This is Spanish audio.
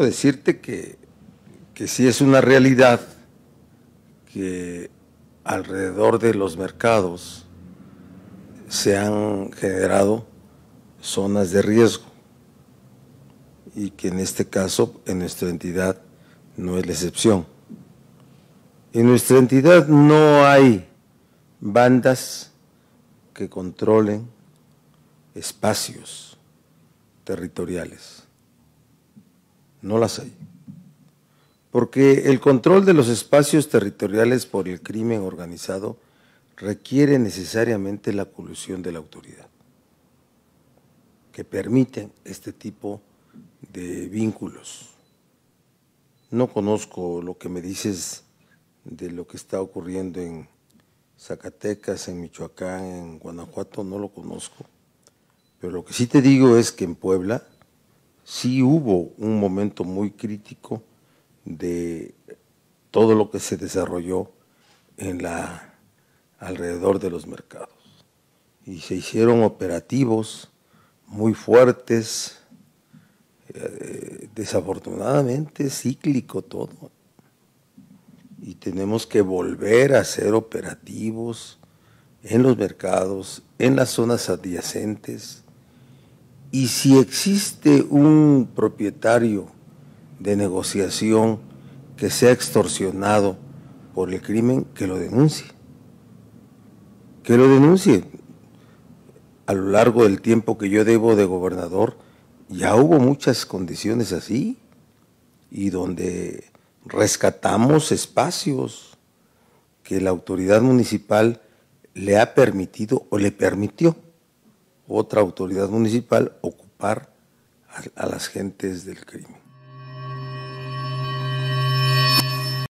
decirte que, que sí es una realidad que alrededor de los mercados se han generado zonas de riesgo y que en este caso en nuestra entidad no es la excepción. En nuestra entidad no hay bandas que controlen espacios territoriales. No las hay. Porque el control de los espacios territoriales por el crimen organizado requiere necesariamente la colusión de la autoridad, que permiten este tipo de vínculos. No conozco lo que me dices de lo que está ocurriendo en Zacatecas, en Michoacán, en Guanajuato, no lo conozco. Pero lo que sí te digo es que en Puebla sí hubo un momento muy crítico de todo lo que se desarrolló en la alrededor de los mercados y se hicieron operativos muy fuertes eh, desafortunadamente cíclico todo y tenemos que volver a hacer operativos en los mercados en las zonas adyacentes y si existe un propietario de negociación que sea extorsionado por el crimen, que lo denuncie. Que lo denuncie. A lo largo del tiempo que yo debo de gobernador, ya hubo muchas condiciones así y donde rescatamos espacios que la autoridad municipal le ha permitido o le permitió otra autoridad municipal ocupar a, las gentes del crimen.